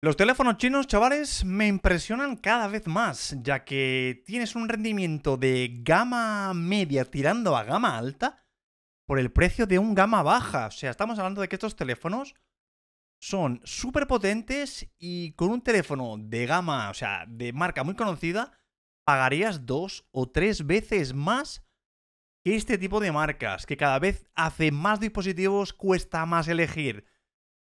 Los teléfonos chinos, chavales, me impresionan cada vez más, ya que tienes un rendimiento de gama media tirando a gama alta por el precio de un gama baja. O sea, estamos hablando de que estos teléfonos son súper potentes y con un teléfono de gama, o sea, de marca muy conocida, pagarías dos o tres veces más que este tipo de marcas, que cada vez hace más dispositivos, cuesta más elegir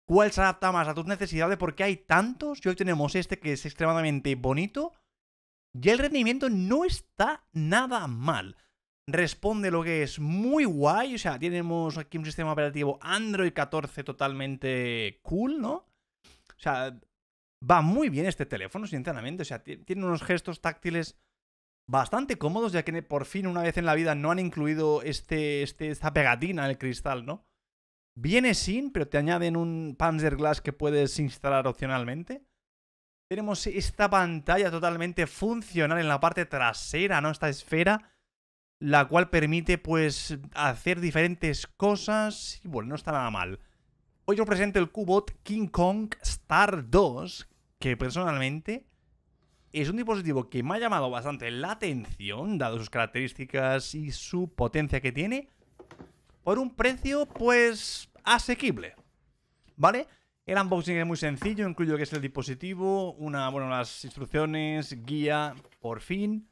cuál se adapta más a tus necesidades, porque hay tantos y hoy tenemos este que es extremadamente bonito y el rendimiento no está nada mal. Responde lo que es muy guay, o sea, tenemos aquí un sistema operativo Android 14 totalmente cool, ¿no? O sea, va muy bien este teléfono, sinceramente, o sea, tiene unos gestos táctiles bastante cómodos, ya que por fin una vez en la vida no han incluido este, este, esta pegatina en el cristal, ¿no? Viene sin, pero te añaden un Panzer Glass que puedes instalar opcionalmente. Tenemos esta pantalla totalmente funcional en la parte trasera, ¿no? Esta esfera, la cual permite, pues, hacer diferentes cosas. Y bueno, no está nada mal. Hoy os presento el Cubot King Kong Star 2, que personalmente es un dispositivo que me ha llamado bastante la atención, dado sus características y su potencia que tiene. Por un precio, pues, asequible. ¿Vale? El unboxing es muy sencillo, incluyo que es el dispositivo, una, bueno, las instrucciones, guía, por fin.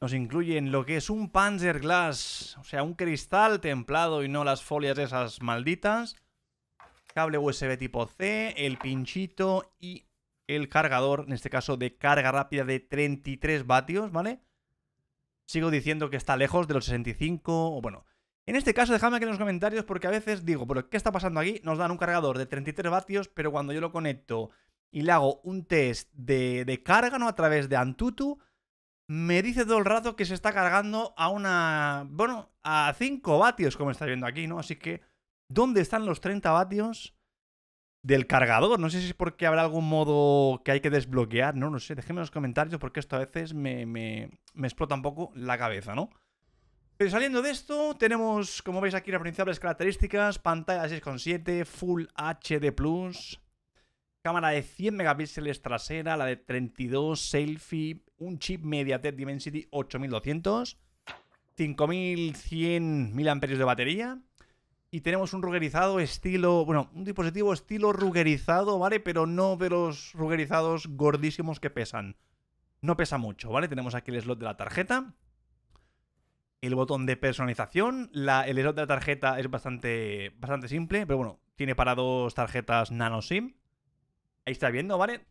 Nos incluyen lo que es un Panzer Glass o sea, un cristal templado y no las folias esas malditas. Cable USB tipo C, el pinchito y el cargador, en este caso de carga rápida de 33 vatios, ¿vale? Sigo diciendo que está lejos de los 65, o bueno, en este caso, dejadme aquí en los comentarios porque a veces digo, pero ¿qué está pasando aquí? Nos dan un cargador de 33 vatios, pero cuando yo lo conecto y le hago un test de, carga, ¿no? A través de Antutu, me dice todo el rato que se está cargando a una... Bueno, a 5 vatios, como estáis viendo aquí, ¿no? Así que, ¿dónde están los 30 vatios del cargador? No sé si es porque habrá algún modo que hay que desbloquear, no, no sé. Déjenme en los comentarios porque esto a veces me explota un poco la cabeza, ¿no? Pero saliendo de esto, tenemos, como veis aquí, las principales características. Pantalla 6.7, Full HD+, cámara de 100 megapíxeles trasera, la de 32, selfie, un chip MediaTek Dimensity 8200, 5100 mAh de batería. Y tenemos un rugerizado estilo, bueno, un dispositivo estilo rugerizado, ¿vale? Pero no de los rugerizados gordísimos que pesan. No pesa mucho, ¿vale? Tenemos aquí el slot de la tarjeta el botón de personalización. La, el slot de la tarjeta es bastante, bastante simple, pero bueno, tiene para dos tarjetas nano SIM. Ahí está viendo, ¿vale?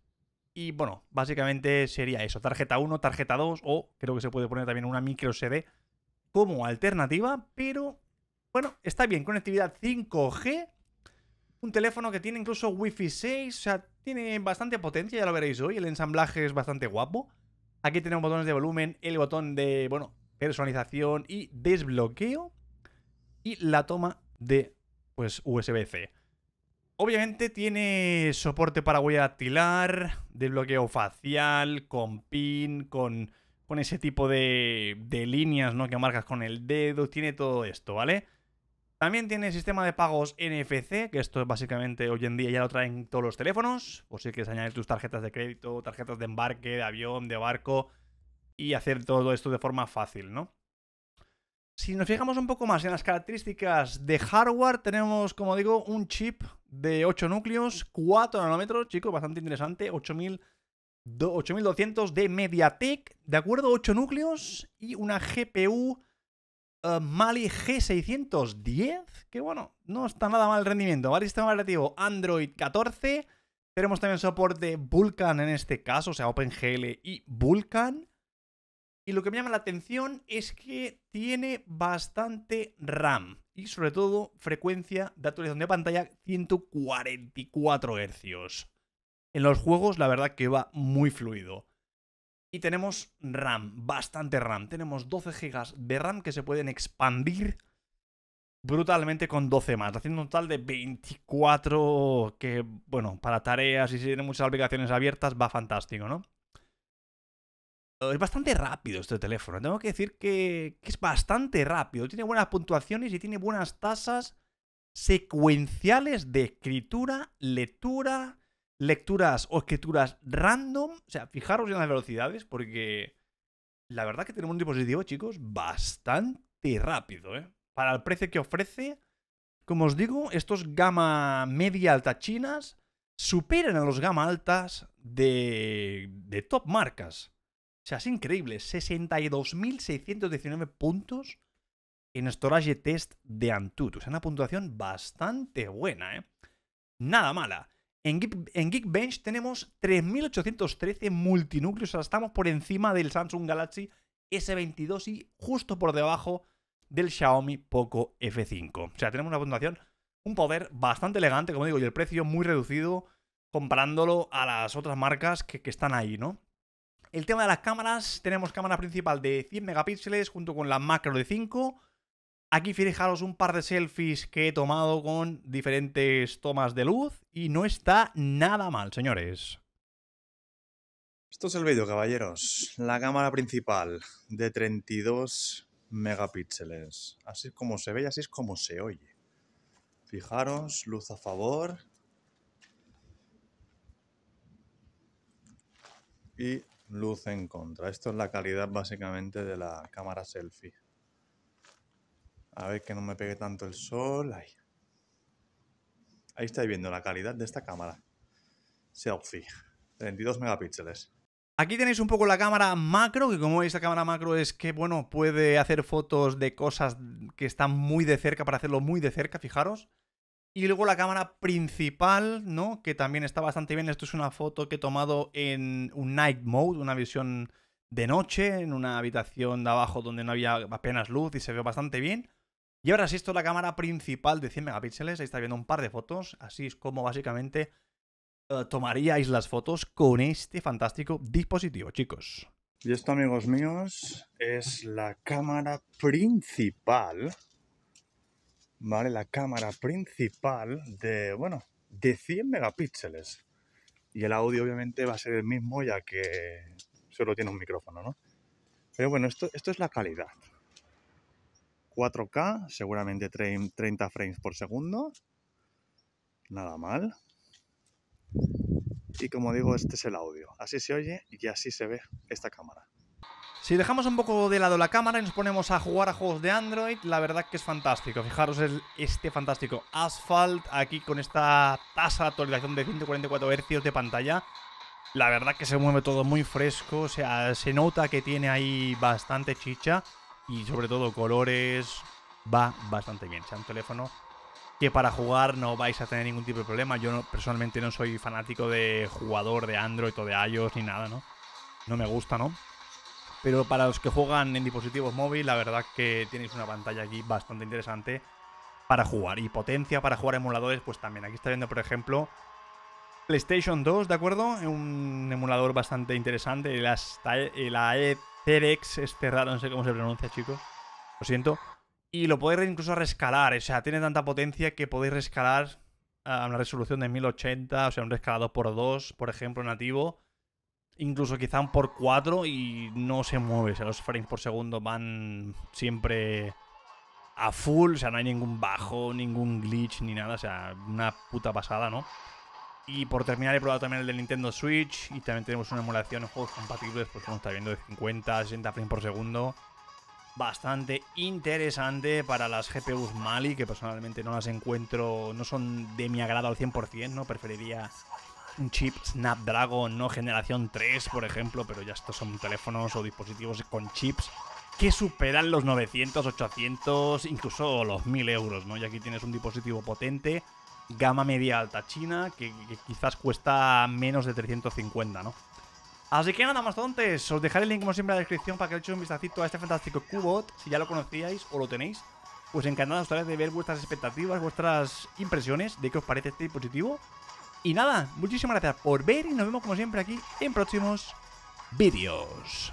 Y bueno, básicamente sería eso, tarjeta 1, tarjeta 2 o creo que se puede poner también una micro SD como alternativa, pero bueno, está bien, conectividad 5G, un teléfono que tiene incluso Wi-Fi 6, o sea, tiene bastante potencia, ya lo veréis hoy, el ensamblaje es bastante guapo. Aquí tenemos botones de volumen, el botón de, bueno, personalización y desbloqueo y la toma de pues USB-C. Obviamente tiene soporte para huella dactilar, desbloqueo facial, con pin, con, con ese tipo de, de líneas ¿no? que marcas con el dedo, tiene todo esto, ¿vale? También tiene sistema de pagos NFC, que esto es básicamente hoy en día ya lo traen todos los teléfonos, por si quieres añadir tus tarjetas de crédito, tarjetas de embarque, de avión, de barco, y hacer todo esto de forma fácil, ¿no? Si nos fijamos un poco más en las características de hardware, tenemos, como digo, un chip de 8 núcleos, 4 nanómetros, chicos, bastante interesante, 8200 de MediaTek, ¿de acuerdo? 8 núcleos y una GPU eh, Mali G610, que bueno, no está nada mal el rendimiento, ¿vale? Sistema operativo Android 14, tenemos también soporte Vulkan en este caso, o sea, OpenGL y Vulkan. Y lo que me llama la atención es que tiene bastante RAM y sobre todo frecuencia de actualización de pantalla 144 Hz. En los juegos la verdad que va muy fluido. Y tenemos RAM, bastante RAM. Tenemos 12 GB de RAM que se pueden expandir brutalmente con 12 más, haciendo un total de 24 que, bueno, para tareas y si tiene muchas aplicaciones abiertas va fantástico, ¿no? Oh, es bastante rápido este teléfono. Tengo que decir que, es bastante rápido. Tiene buenas puntuaciones y tiene buenas tasas secuenciales de escritura, lectura, lecturas o escrituras random. O sea, fijaros en las velocidades porque la verdad que tenemos un dispositivo, chicos, bastante rápido. ¿eh? Para el precio que ofrece, como os digo, estos gama media alta chinas superan a los gama altas de, de top marcas. O sea, es increíble. 62.619 puntos en Storage Test de Antutu. O sea, una puntuación bastante buena, ¿eh? Nada mala. En, Geekbench tenemos 3.813 multinúcleos. O sea, estamos por encima del Samsung Galaxy S22 y justo por debajo del Xiaomi Poco F5. O sea, tenemos una puntuación, un poder bastante elegante, como digo, y el precio muy reducido comparándolo a las otras marcas que están ahí, ¿no? El tema de las cámaras, tenemos cámara principal de 100 megapíxeles junto con la macro de 5. Aquí fijaros un par de selfies que he tomado con diferentes tomas de luz y no está nada mal, señores. Esto es el vídeo, caballeros. La cámara principal de 32 megapíxeles. Así es como se ve y así es como se oye. Fijaros, luz a favor. Y luz en contra. Esto es la calidad básicamente de la cámara selfie. A ver que no me pegue tanto el sol. Ahí, estáis viendo la calidad de esta cámara. Selfie. 32 megapíxeles. Aquí tenéis un poco la cámara macro, que como veis la cámara macro es que, bueno, puede hacer fotos de cosas que están muy de cerca para hacerlo muy de cerca, fijaros. Y luego la cámara principal, ¿no? Que también está bastante bien. Esto es una foto que he tomado en un night mode, una visión de noche, en una habitación de abajo donde no había apenas luz y se ve bastante bien. Y ahora sí, esto es la cámara principal de 100 megapíxeles. Ahí está viendo un par de fotos. Así es como básicamente eh, tomaríais las fotos con este fantástico dispositivo, chicos. Y esto, amigos míos, es la cámara principal ¿vale? La cámara principal de, bueno, de 100 megapíxeles. Y el audio obviamente va a ser el mismo ya que solo tiene un micrófono, ¿no? Pero bueno, esto, esto es la calidad. 4K, seguramente 30 frames por segundo. Nada mal. Y como digo, este es el audio. Así se oye y así se ve esta cámara. Si dejamos un poco de lado la cámara y nos ponemos a jugar a juegos de Android, la verdad que es fantástico. Fijaros este fantástico Asphalt aquí con esta tasa de actualización de 144 Hz de pantalla. La verdad que se mueve todo muy fresco, o sea, se nota que tiene ahí bastante chicha y sobre todo colores va bastante bien. sea, un teléfono que para jugar no vais a tener ningún tipo de problema. Yo personalmente no soy fanático de jugador de Android o de iOS ni nada, ¿no? No me gusta, ¿no? pero para los que juegan en dispositivos móviles, la verdad que tenéis una pantalla aquí bastante interesante para jugar. Y potencia para jugar emuladores, pues también. Aquí está viendo, por ejemplo, PlayStation 2, ¿de acuerdo? Un emulador bastante interesante. La la e terex este raro, no sé cómo se pronuncia, chicos. Lo siento. Y lo podéis incluso rescalar. O sea, tiene tanta potencia que podéis rescalar a ah, una resolución de 1080, o sea, un rescalado por 2, por ejemplo, nativo incluso quizá por 4 y no se mueve. O sea, los frames por segundo van siempre a full, o sea, no hay ningún bajo, ningún glitch ni nada, o sea, una puta pasada, ¿no? Y por terminar he probado también el de Nintendo Switch y también tenemos una emulación en juegos compatibles, pues como está viendo, de 50, 60 frames por segundo. Bastante interesante para las GPUs Mali, que personalmente no las encuentro, no son de mi agrado al 100%, ¿no? Preferiría un chip Snapdragon, no generación 3, por ejemplo, pero ya estos son teléfonos o dispositivos con chips que superan los 900, 800, incluso los 1000 euros, ¿no? Y aquí tienes un dispositivo potente, gama media alta china, que, quizás cuesta menos de 350, ¿no? Así que nada más tontes, os dejaré el link como siempre en la descripción para que le echéis un vistacito a este fantástico Cubot, si ya lo conocíais o lo tenéis. Pues encantado de ver vuestras expectativas, vuestras impresiones de qué os parece este dispositivo y nada, muchísimas gracias por ver y nos vemos como siempre aquí en próximos vídeos.